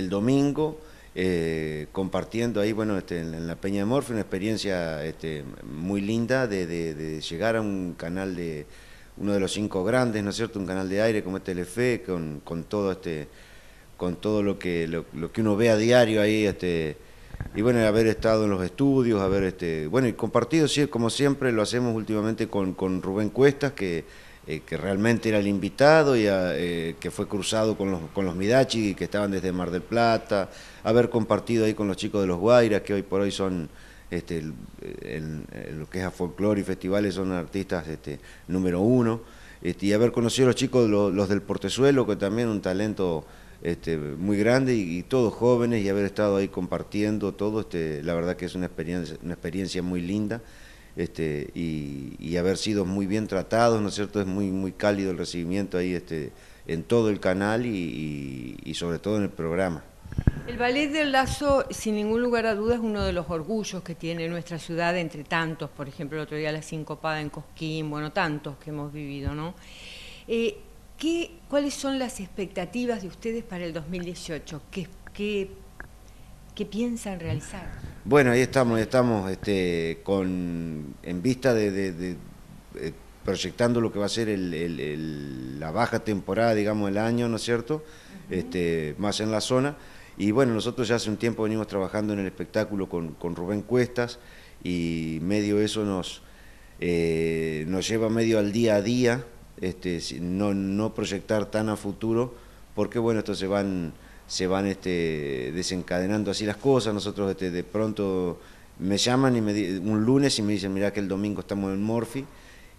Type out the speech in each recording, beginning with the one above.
el domingo, eh, compartiendo ahí, bueno, este, en, la Peña de Morfe, una experiencia este, muy linda de, llegar a un canal de uno de los cinco grandes, ¿no es cierto? Un canal de aire como es Telefe, con, con todo este con todo lo que lo, que uno ve a diario ahí este y bueno haber estado en los estudios haber este bueno y compartido sí como siempre lo hacemos últimamente con, con Rubén Cuestas que eh, que realmente era el invitado y eh, que fue cruzado con los, con los Midachi que estaban desde Mar del Plata, haber compartido ahí con los chicos de los Guairas que hoy por hoy son este, lo que es a folclore y festivales son artistas este, número uno, este, y haber conocido a los chicos, los, del Portezuelo, que también un talento este, muy grande y, todos jóvenes, y haber estado ahí compartiendo todo, la verdad que es una experiencia, una experiencia muy linda este, y, haber sido muy bien tratados, ¿no es cierto? Es muy, muy cálido el recibimiento ahí este, en todo el canal y, sobre todo en el programa. El ballet del lazo, sin ningún lugar a dudas, es uno de los orgullos que tiene nuestra ciudad, entre tantos, por ejemplo, el otro día la sincopada en Cosquín, bueno, tantos que hemos vivido, ¿no? Eh, ¿Cuáles son las expectativas de ustedes para el 2018? ¿Qué, qué ¿Qué piensan realizar? Bueno, ahí estamos, estamos este, en vista de, eh, proyectando lo que va a ser la baja temporada, digamos, el año, ¿no es cierto? este, más en la zona. Y bueno, nosotros ya hace un tiempo venimos trabajando en el espectáculo con, con Rubén Cuestas y medio eso nos, eh, nos lleva medio al día a día, este, no, no proyectar tan a futuro, porque bueno, esto se van se van este, desencadenando así las cosas. Nosotros este, de pronto me llaman y un lunes y me dicen, mirá que el domingo estamos en Morphy.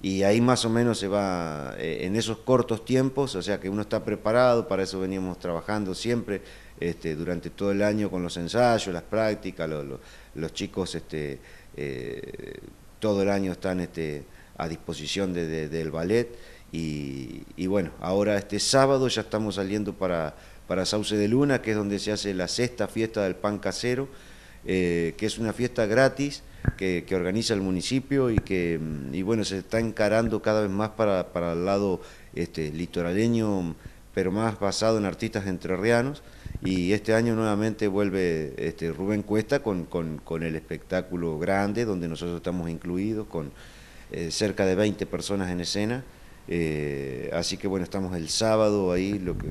Y ahí más o menos se va eh, en esos cortos tiempos, o sea que uno está preparado, para eso veníamos trabajando siempre este, durante todo el año con los ensayos, las prácticas, los chicos este, eh, todo el año están este, a disposición de, del ballet y, bueno, ahora este sábado ya estamos saliendo para, Sauce de Luna, que es donde se hace la sexta fiesta del pan casero, eh, que es una fiesta gratis que, organiza el municipio y que mm, y bueno, se está encarando cada vez más para, el lado este, litoraleño, pero más basado en artistas entrerrianos. Y este año nuevamente vuelve este, Rubén Cuesta con, el espectáculo grande, donde nosotros estamos incluidos, con eh, cerca de 20 personas en escena. Eh, así que bueno, estamos el sábado ahí, lo que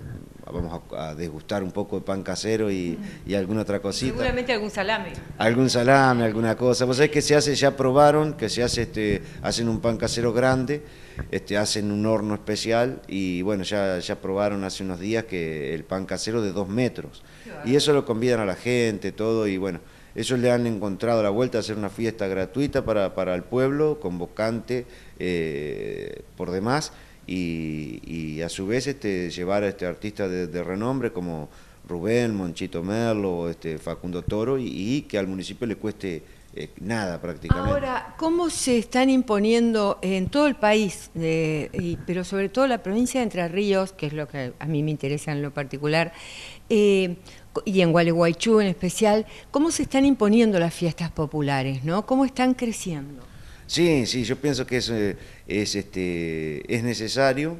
vamos a, degustar un poco de pan casero y, y, alguna otra cosita. Seguramente algún salame. Algún salame, alguna cosa. Vos sabés que se hace, ya probaron, que se hace, este, hacen un pan casero grande, este, hacen un horno especial y bueno, ya, ya probaron hace unos días que el pan casero de dos metros. Y eso lo convidan a la gente, todo y bueno. Ellos le han encontrado la vuelta a hacer una fiesta gratuita para, para el pueblo, convocante eh, por demás, y, a su vez este, llevar a este artista de, renombre como Rubén, Monchito Merlo, este, Facundo Toro, y que al municipio le cueste eh, nada prácticamente. Ahora, ¿cómo se están imponiendo en todo el país, eh, pero sobre todo la provincia de Entre Ríos, que es lo que a mí me interesa en lo particular, eh, y en Gualeguaychú en especial, cómo se están imponiendo las fiestas populares, ¿no? ¿Cómo están creciendo? Sí, sí, yo pienso que es, es, este, es necesario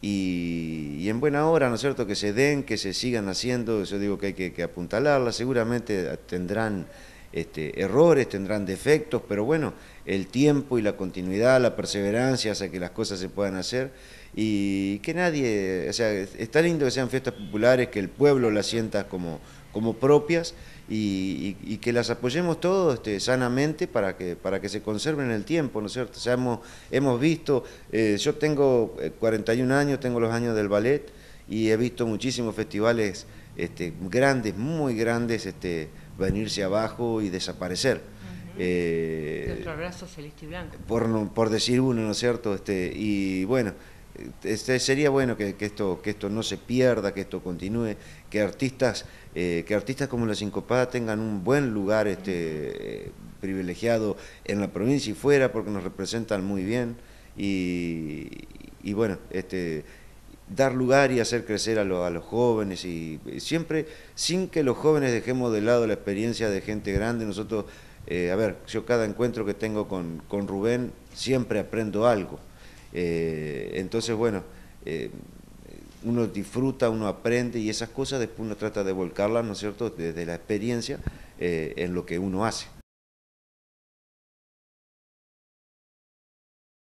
y, en buena hora, ¿no es cierto?, que se den, que se sigan haciendo, yo digo que hay que, que apuntalarlas, seguramente tendrán este, errores, tendrán defectos, pero bueno, el tiempo y la continuidad, la perseverancia hace que las cosas se puedan hacer y que nadie, o sea, está lindo que sean fiestas populares, que el pueblo las sienta como, como propias y, que las apoyemos todos este, sanamente para que, para que se conserven el tiempo, ¿no es cierto? O sea, hemos, visto, eh, yo tengo 41 eh, años, tengo los años del ballet y he visto muchísimos festivales este, grandes, muy grandes, este, venirse abajo y desaparecer. Eh, y blanco. Por, decir uno, ¿no es cierto? Este, y bueno, este, sería bueno que, esto, que esto no se pierda, que esto continúe, que artistas, eh, que artistas como la Sincopada tengan un buen lugar este, eh, privilegiado en la provincia y fuera, porque nos representan muy bien. y bueno, este, dar lugar y hacer crecer a, los jóvenes y eh, siempre sin que los jóvenes dejemos de lado la experiencia de gente grande. Nosotros, eh, a ver, yo cada encuentro que tengo con, Rubén siempre aprendo algo. Eh, entonces, bueno, uno disfruta, uno aprende y esas cosas después uno trata de volcarlas, ¿no es cierto?, desde la experiencia en lo que uno hace.